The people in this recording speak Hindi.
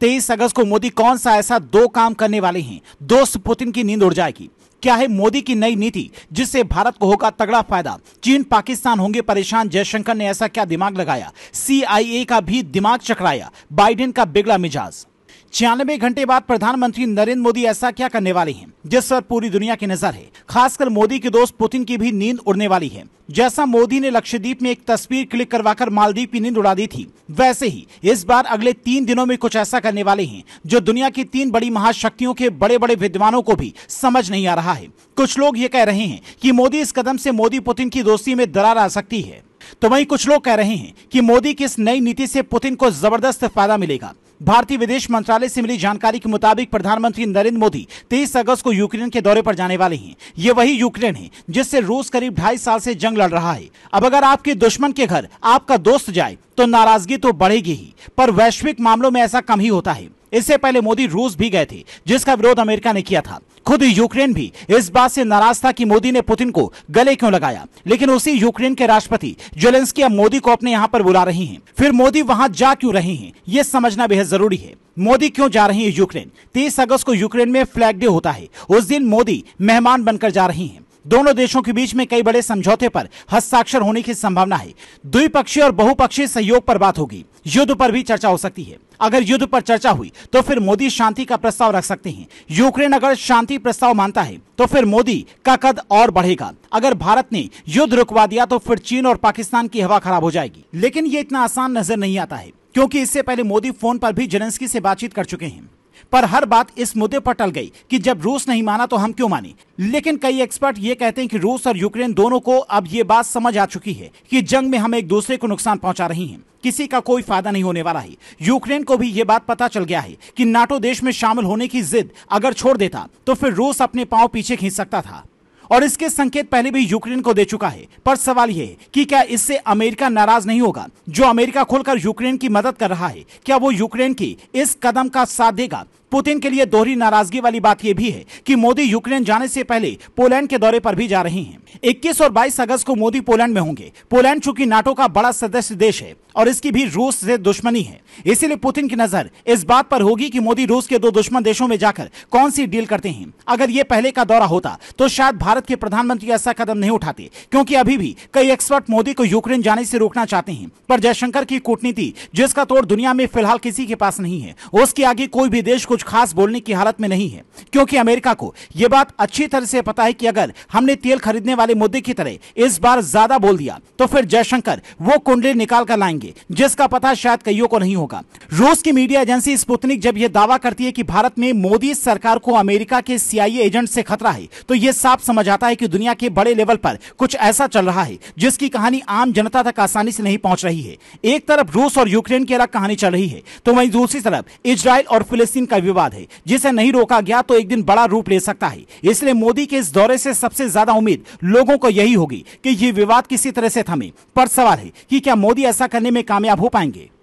तेईस अगस्त को मोदी कौन सा ऐसा दो काम करने वाले हैं दोस्त पुतिन की नींद उड़ जाएगी क्या है मोदी की नई नीति जिससे भारत को होगा तगड़ा फायदा चीन पाकिस्तान होंगे परेशान जयशंकर ने ऐसा क्या दिमाग लगाया सीआईए का भी दिमाग चकराया बाइडेन का बिगड़ा मिजाज छियानबे घंटे बाद प्रधानमंत्री नरेंद्र मोदी ऐसा क्या करने वाले हैं जिस पर पूरी दुनिया की नजर है खासकर मोदी के दोस्त पुतिन की भी नींद उड़ने वाली है जैसा मोदी ने लक्षद्वीप में एक तस्वीर क्लिक करवाकर मालदीव की नींद उड़ा दी थी वैसे ही इस बार अगले तीन दिनों में कुछ ऐसा करने वाले हैं जो दुनिया की तीन बड़ी महाशक्तियों के बड़े बड़े विद्वानों को भी समझ नहीं आ रहा है कुछ लोग ये कह रहे हैं की मोदी इस कदम ऐसी मोदी पुतिन की दोस्ती में दरार आ सकती है तो वही कुछ लोग कह रहे हैं कि मोदी की इस नई नीति से पुतिन को जबरदस्त फायदा मिलेगा भारतीय विदेश मंत्रालय से मिली जानकारी के मुताबिक प्रधानमंत्री नरेंद्र मोदी 23 अगस्त को यूक्रेन के दौरे पर जाने वाले हैं ये वही यूक्रेन है जिससे रूस करीब ढाई साल से जंग लड़ रहा है अब अगर आपके दुश्मन के घर आपका दोस्त जाए तो नाराजगी तो बढ़ेगी ही पर वैश्विक मामलों में ऐसा कम ही होता है इससे पहले मोदी रूस भी गए थे जिसका विरोध अमेरिका ने किया था खुद यूक्रेन भी इस बात से नाराज था कि मोदी ने पुतिन को गले क्यों लगाया लेकिन उसी यूक्रेन के राष्ट्रपति जेलेंस्की अब मोदी को अपने यहाँ पर बुला रही हैं फिर मोदी वहां जा क्यों रहे हैं ये समझना बेहद जरूरी है मोदी क्यों जा रही है यूक्रेन 30 अगस्त को यूक्रेन में फ्लैग डे होता है उस दिन मोदी मेहमान बनकर जा रही हैं दोनों देशों के बीच में कई बड़े समझौते पर हस्ताक्षर होने की संभावना है द्विपक्षीय और बहुपक्षीय सहयोग पर बात होगी युद्ध पर भी चर्चा हो सकती है अगर युद्ध पर चर्चा हुई तो फिर मोदी शांति का प्रस्ताव रख सकते हैं यूक्रेन अगर शांति प्रस्ताव मानता है तो फिर मोदी का कद और बढ़ेगा अगर भारत ने युद्ध रुकवा दिया तो फिर चीन और पाकिस्तान की हवा खराब हो जाएगी लेकिन ये इतना आसान नजर नहीं आता है क्योंकि इससे पहले मोदी फोन पर भी जेलेंस्की से बातचीत कर चुके हैं पर हर बात इस मुद्दे पर टल गई कि जब रूस नहीं माना तो हम क्यों माने लेकिन कई एक्सपर्ट ये कहते हैं कि रूस और यूक्रेन दोनों को अब ये बात समझ आ चुकी है कि जंग में हम एक दूसरे को नुकसान पहुंचा रही हैं किसी का कोई फायदा नहीं होने वाला है यूक्रेन को भी ये बात पता चल गया है कि नाटो देश में शामिल होने की जिद अगर छोड़ देता तो फिर रूस अपने पांव पीछे खींच सकता था और इसके संकेत पहले भी यूक्रेन को दे चुका है पर सवाल यह है कि क्या इससे अमेरिका नाराज नहीं होगा जो अमेरिका खुलकर यूक्रेन की मदद कर रहा है क्या वो यूक्रेन की इस कदम का साथ देगा पुतिन के लिए दोहरी नाराजगी वाली बात यह भी है कि मोदी यूक्रेन जाने से पहले पोलैंड के दौरे पर भी जा रहे हैं 21 और 22 अगस्त को मोदी पोलैंड में होंगे पोलैंड चूंकि नाटो का बड़ा सदस्य देश है और इसकी भी रूस से दुश्मनी है इसीलिए पुतिन की नजर इस बात पर होगी कि मोदी रूस के दो दुश्मन देशों में जाकर कौन सी डील करते हैं अगर ये पहले का दौरा होता तो शायद भारत के प्रधानमंत्री ऐसा कदम नहीं उठाते क्योंकि अभी भी कई एक्सपर्ट मोदी को यूक्रेन जाने से रोकना चाहते हैं पर जयशंकर की कूटनीति जिसका तोड़ दुनिया में फिलहाल किसी के पास नहीं है उसके आगे कोई भी देश को कुछ खास बोलने की हालत में नहीं है क्योंकि अमेरिका को यह बात अच्छी तरह से पता है कि अगर हमने तेल खरीदने वाले मुद्दे की तरह इस बार ज्यादा बोल दिया तो फिर जयशंकर वो कुंडली निकाल कर लाएंगे जिसका पता शायद कईयों को नहीं होगा रूस की मीडिया एजेंसी स्पुतनिक जब यह दावा करती है कि भारत में मोदी सरकार को अमेरिका के सीआईए एजेंट से खतरा है तो यह साफ समझ आता है कि दुनिया के बड़े लेवल पर कुछ ऐसा चल रहा है जिसकी कहानी आम जनता तक आसानी से नहीं पहुंच रही है एक तरफ रूस और यूक्रेन की अलग कहानी चल रही है तो वहीं दूसरी तरफ इसराइल और फिलिस्तीन का विवाद है जिसे नहीं रोका गया तो एक दिन बड़ा रूप ले सकता है इसलिए मोदी के इस दौरे से सबसे ज्यादा उम्मीद लोगों को यही होगी कि ये विवाद किसी तरह से थमे पर सवाल है कि क्या मोदी ऐसा करने में कामयाब हो पाएंगे